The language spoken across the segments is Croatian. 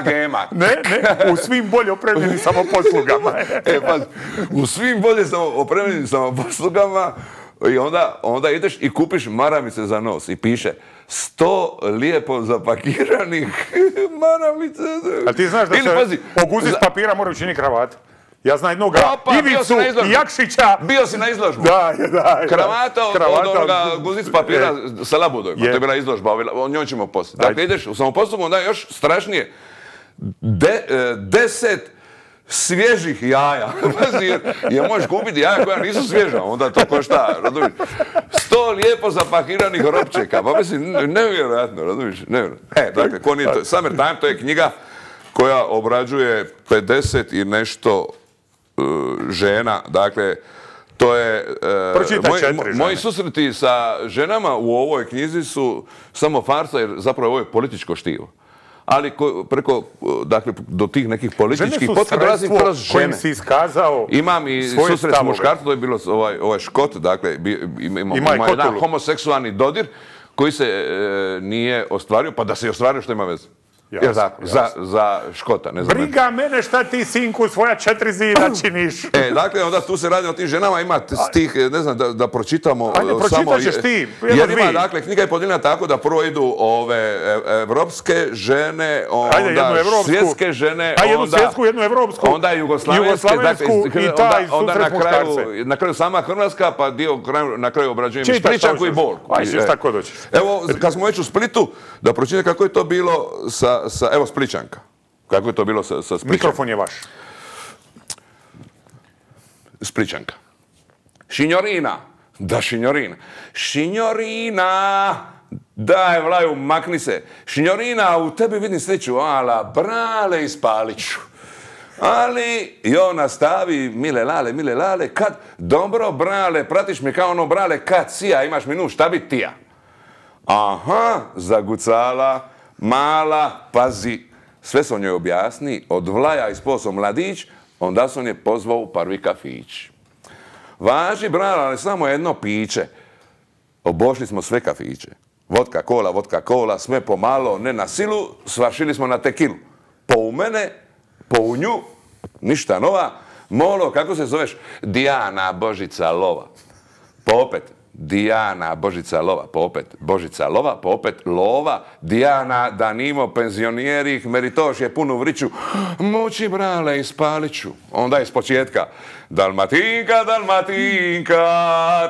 hgm Ne, ne, u svim bolje opremljenim samoposlugama. e, pa, u svim bolje opremljenim samoposlugama i onda, onda ideš i kupiš maramice za nos i piše sto lijepo zapakiranih maramice. A ti znaš da se pazi, papira mora učiniti kravat. Ja znam jednog pa, pa, Ivicu i Jakšića. Bio si na izložbu. Da, Kravata od, guzic papira sa labudojima. To je bila izložba, o njoj ćemo poslije. Dakle, ideš u samoposlugu, onda još strašnije E, deset svježih jaja. Jer možeš kupiti jaja koja nisu svježa, onda to košta, razumiješ? Sto lijepo zapahiranih ropčeka. Pa mislim, nevjerojatno, razumiješ? Nevjerojatno. E, dakle, ko to? Summer Time, to je knjiga koja obrađuje 50 i nešto e, žena, dakle, to je... E, moj, moji susreti sa ženama u ovoj knjizi su samo farsa, jer zapravo ovo je političko štivo ali preko, dakle, do tih nekih političkih potreba dolazim Kojim si iskazao Imam i susret s to je bilo ovaj, ovaj škot, dakle, ima, jedan homoseksualni dodir koji se e, nije ostvario, pa da se i ostvario što ima veze. Za, Škota, ne Briga mene šta ti sinku svoja četiri zida E, dakle, onda tu se radi o tim ženama, ima stih, e, ne znam, da, da pročitamo Ajde, e, samo... Ajde, ti. Jer ima, dakle, knjiga je podijeljena tako da prvo idu ove e, evropske žene, onda svjetske žene, onda... A jednu svjetsku, jednu evropsku. Onda jugoslavijske, jugoslavensku. Dakle, i onda, onda na kraju, na kraju sama Hrvatska, pa dio na kraju obrađujem Spličanku i Borku. Ajde, šta doći. Evo, kad smo već u Splitu, da pročitam kako je to bilo sa sa, evo Spličanka. Kako je to bilo sa, sa Mikrofon je vaš. Spličanka. Šinjorina. Da, šinjorina. Šinjorina! Daj, Vlaju, makni se. Šinjorina, u tebi vidim sliču. Ala, brale, ispaliću. Ali, jo, nastavi, mile lale, mile lale, kad, dobro brale, pratiš mi kao ono brale, kad sija imaš minu, šta bi ti ja? Aha, zagucala, mala, pazi, sve sam njoj objasni, od vlaja i mladić, onda sam je pozvao u prvi kafić. Važi, brala, ali samo jedno piće. Obošli smo sve kafiće. Vodka, kola, vodka, kola, sve pomalo, ne na silu, svašili smo na tekilu. Po u mene, po u nju, ništa nova. Molo, kako se zoveš? Dijana Božica Lova. Pa opet, Dijana Božica Lova, popet, pa Božica Lova, pa opet Lova, Dijana Danimo, penzionijerih, meritoš je punu vriću, moći brale i ću. Onda je s početka. Dalmatinka, Dalmatinka,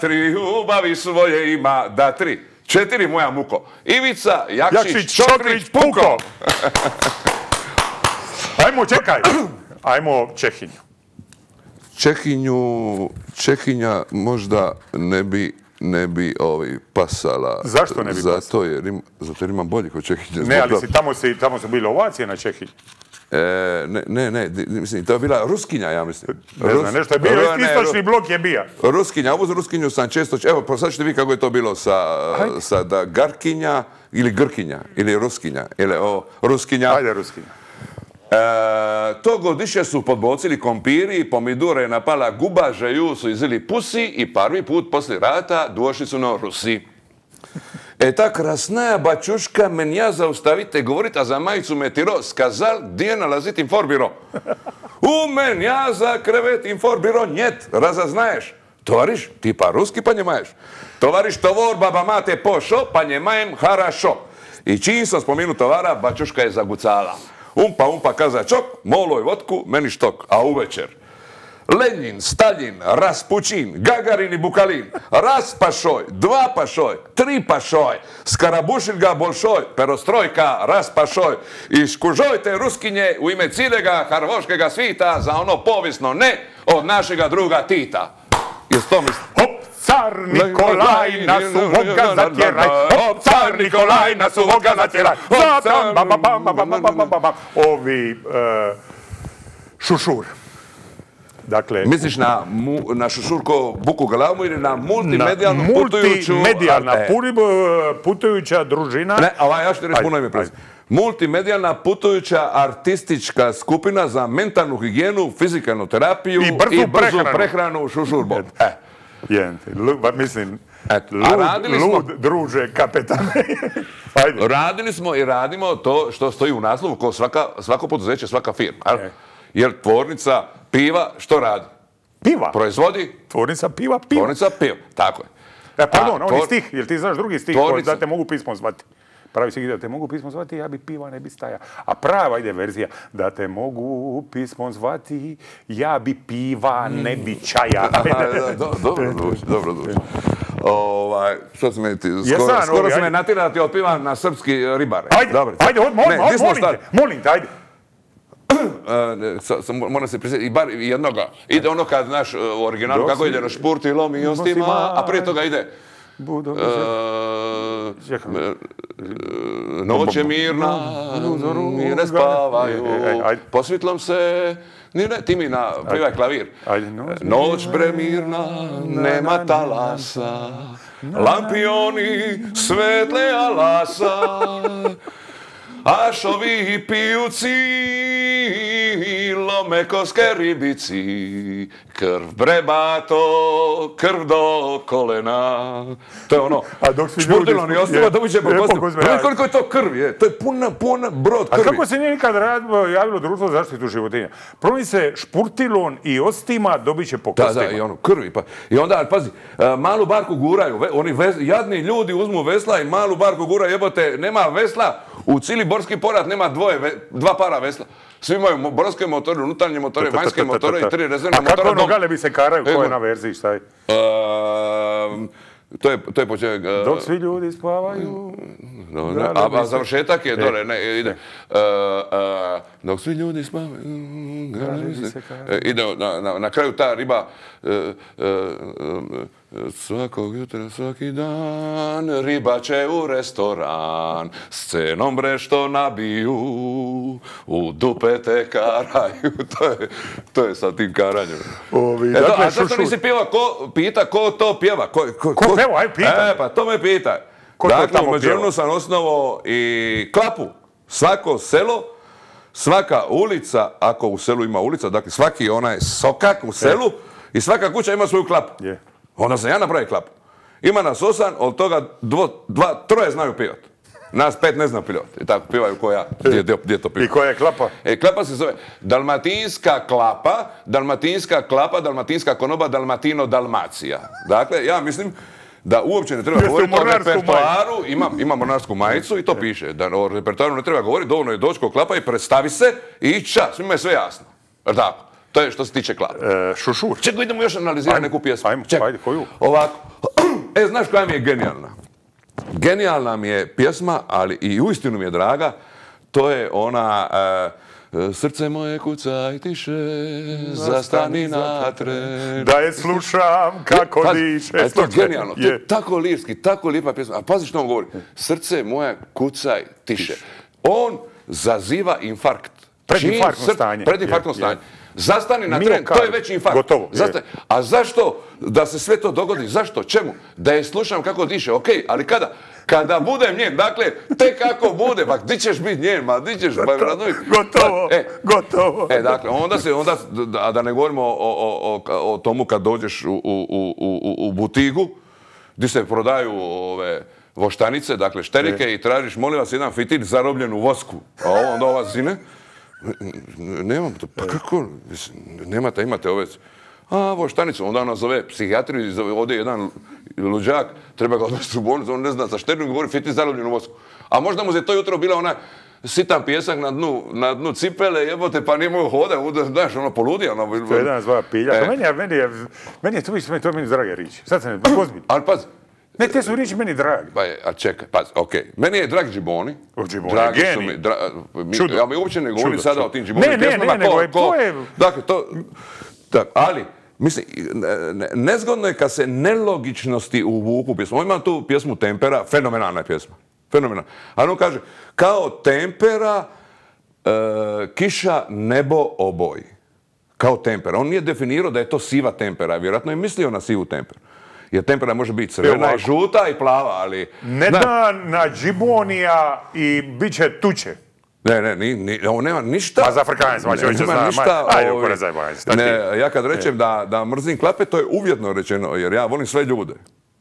tri ubavi svoje ima, da tri. Četiri moja muko. Ivica, Jakšić Čokrić, Puko. Ajmo, čekaj. Ajmo Čehinju. Čehinju, Čehinja možda ne bi ne bi ovi, ovaj, pasala. Zašto ne bi zato Jer zato jer imam boljih od Čehinja. Ne, ali si, tamo, tamo su bile ovacije na Čehiji. E, ne, ne, mislim, to je bila Ruskinja, ja mislim. Ne znam, nešto je bilo, istočni blok je bio. Ruskinja, uz Ruskinju sam često, evo, pa ćete vi kako je to bilo sa, da, Garkinja ili Grkinja, ili Ruskinja, ili o, Ruskinja. Ajde, Ruskinja. E, to godiše su podbocili kompiri, pomidure je napala guba, žeju su izili pusi i prvi put poslije rata došli su na Rusi. E ta krasna bačuška men ja zaustavite govorit, a za majicu me tiro skazal gdje nalazit inforbiro. U men ja za krevet inforbiro njet, razaznaješ. Tovariš, ti pa ruski pa njemaješ. Tovariš tovor, baba mate pošo, pa njemajem harašo. I čim sam spominu tovara, bačuška je zagucala. Umpa, umpa, kaza čok, moloj votku, meni štok, a uvečer. Lenjin, Stalin, Raspućin, Gagarin i Bukalin, Raspašoj, Dva pašoj, Tri pašoj, Skarabušin ga Bolšoj, Perostrojka, Raspašoj i škužojte Ruskinje u ime ciljega Harvoškega svita za ono povisno ne od našega druga Tita. Jest to jest. car no Nikolaj na suwoga zatieraj. Hop, car Nikolaj na suwoga zatieraj. Zatam, ba, ba, ba, ba, ba, ba, ba, ba, ba. Ovi e, šušur. Dakle, Misliš na, na Šušurko Buku glavu ili na multimedijalnu na putujuću... Multimedijalna e. E, putujuća družina... Ne, a ovaj, ja što reći puno Multimedijalna putujuća artistička skupina za mentalnu higijenu, fizikalnu terapiju i brzu, prehranu. prehranu e. Mislim, lud, smo... druže, kapetane. Radili smo i radimo to što stoji u naslovu, ko svako poduzeće, svaka firma. Jer tvornica piva što radi? Piva. Proizvodi? Tvornica piva, piva. Tvornica piva, tako je. E, pardon, oni stih, jer ti znaš drugi stih da te mogu pismo zvati. Pravi se da te mogu pismo zvati, ja bi piva ne bi staja. A prava ide verzija, da te mogu pismo zvati, ja bi piva ne bi čaja. dobro duš, dobro Ovaj, što se meni ti, skoro, se me natira da ti otpivam na srpski ribare. Ajde, ajde, molim, te, molim te, ajde. moram se prisjetiti, bar jednoga. Ide ono kad, znaš, u originalu, kako ide na špurt i lomi ostima, a prije toga ide... Budo, e, Čekam. noć je mirna, mire mm, ne spavaju, e, e, posvitlom se, ti mi na, plivaj klavir. Noć bre mirna, nema talasa, lampioni svetle alasa, a ašovi pijuci, lome koske ribici, krv brebato, krv do kolena. To je ono, A dok se špurdilo ni ostalo, dobit će koliko je to krv, je. To je pun, pun brod krvi. A kako se nije nikad radilo, javilo društvo za zaštitu životinja? Promi se špurtilon i ostima, dobit će po kostima. i ono, krvi. Pa. I onda, pazi, e, malu barku guraju. Oni jadni ljudi uzmu vesla i malu barku guraju. Jebote, nema vesla u cili borski porat nema dvoje, dva para vesla. Svi imaju borske motore, unutarnje motore, vanjske motore i tri rezervne motore. A kako ono galebi se karaju, ko je na verziji, šta je? Ehm, to je, to početak... E, dok svi ljudi spavaju... a, završetak je e. dole, ne, ide. E. dok svi ljudi spavaju... Ide na, kraju ta riba... Svakog jutra, svaki dan, riba će u restoran, s cenom, što nabiju, u dupe te karaju. to, je, to je sa tim karanjem. Ovi, e, dakle, a zašto nisi pjeva, ko pita, ko to pjeva? Ko, pjeva, aj pita. E, pa to me pita. Ko dakle, sam osnovo i klapu. Svako selo, svaka ulica, ako u selu ima ulica, dakle svaki onaj sokak u selu e. i svaka kuća ima svoju klapu. Je. Onda sam ja napravio klapu. Ima nas osam, od toga dva, troje znaju pivat. Nas pet ne zna pilot. I tako pivaju koja, e, gdje, gdje to pivo. I koja je klapa? E, klapa se zove Dalmatinska klapa, Dalmatinska klapa, Dalmatinska konoba, Dalmatino Dalmacija. Dakle, ja mislim da uopće ne treba govoriti o repertoaru, ima, ima monarsku majicu i to e. piše. Da o repertoaru ne treba govoriti, dovoljno je doći ko klapa i predstavi se i čas, Ima je sve jasno. Tako. To je što se tiče klapa. E, šušur. Čekaj, idemo još analizirati neku pjesmu. Ajmo, ajde, koju? Ovako. E, znaš koja mi je genijalna? Genijalna mi je pjesma, ali i uistinu mi je draga. To je ona... E, srce moje kucaj tiše, zastani na Da je slušam kako diše. Je to genijalno, to je tako lirski, tako lijepa pjesma. A pazi što on govori, srce moje kucaj tiše. On zaziva infarkt. Predinfarktno stanje. Predinfarktno stanje. Zastani na to je veći infarkt. A zašto da se sve to dogodi? Zašto? Čemu? Da je slušam kako diše, ok, ali kada? Kada budem njen, dakle, te kako bude, pa di ćeš biti njen, ma gdje ćeš, pa Gotovo, gotovo. E, e, gotovo. e, dakle, onda se, onda, a da ne govorimo o, tomu kad dođeš u, butigu, gdje se prodaju ove, voštanice, dakle šterike i tražiš, molim vas, jedan fitil zarobljen u vosku, a onda ova zine. Nemam to, pa e. kako, nemate, imate ove, a ovo štanicu, onda ona zove psihijatriju, ovdje jedan luđak, treba ga odnositi u bolnicu, on ne zna sa šternim govori, fiti zarobljen vosku. A možda mu se to jutro bila ona sitan pjesak na dnu, na dnu cipele, jebote, pa nije mogu hoda, znaš, ono, poludija. Ono, to jedan zva piljak, e. meni, meni, je, meni je to više, meni, to je meni drage sad sam pa ozbiljno. Ali pazi, ne, te su riječi meni dragi. Pa, a čekaj, pazi, okej. Meni je drag Džiboni. Džiboni, Dragi Ja mi uopće ne govorim sada o tim Džiboni pjesmama. Ne, ne, ne, nego Dakle, to... ali, Mislim, nezgodno je kad se nelogičnosti uvuku pjesmu. ima tu pjesmu Tempera, fenomenalna je pjesma. Fenomenalna. a on kaže, kao Tempera, e, kiša nebo oboji. Kao Tempera. On nije definirao da je to siva Tempera. Vjerojatno je mislio na sivu Temperu. Jer tempera može biti crvena, i žuta i plava, ali... Ne da na džibonija i bit će tuče. Ne, ne, ovo nema ništa... Pa za će ništa... ne, ja kad rečem e. da, da mrzim klape, to je uvjetno rečeno, jer ja volim sve ljude.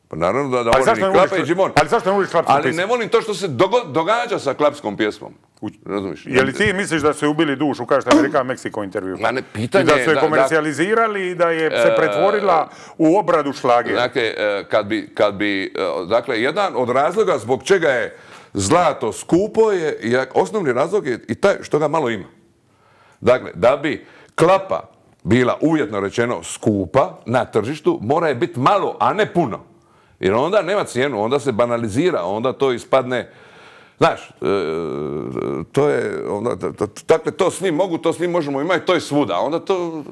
Pa naravno da, ali volim i Džimon. Ali zašto ne voliš Ali ne volim to što se događa sa klapskom pjesmom. Razumiješ? Je li ti misliš da su ubili dušu, kažete Amerika Meksiko intervju? Ma ne, pitanje I da su je komercijalizirali i da je se e, pretvorila u obradu šlage. Dakle, kad bi, e, dakle, jedan od razloga zbog čega je zlato skupo je, je osnovni razlog je i taj što ga malo ima. Dakle, da bi klapa bila uvjetno rečeno skupa na tržištu, mora je biti malo, a ne puno. Jer onda nema cijenu, onda se banalizira, onda to ispadne... Znaš, e, to je, dakle, to svi mogu, to svi možemo imati, to je svuda. Onda to,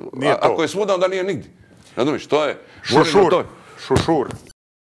ako je svuda, onda nije nigdje. Razumiš, to je... Šušur, šušur.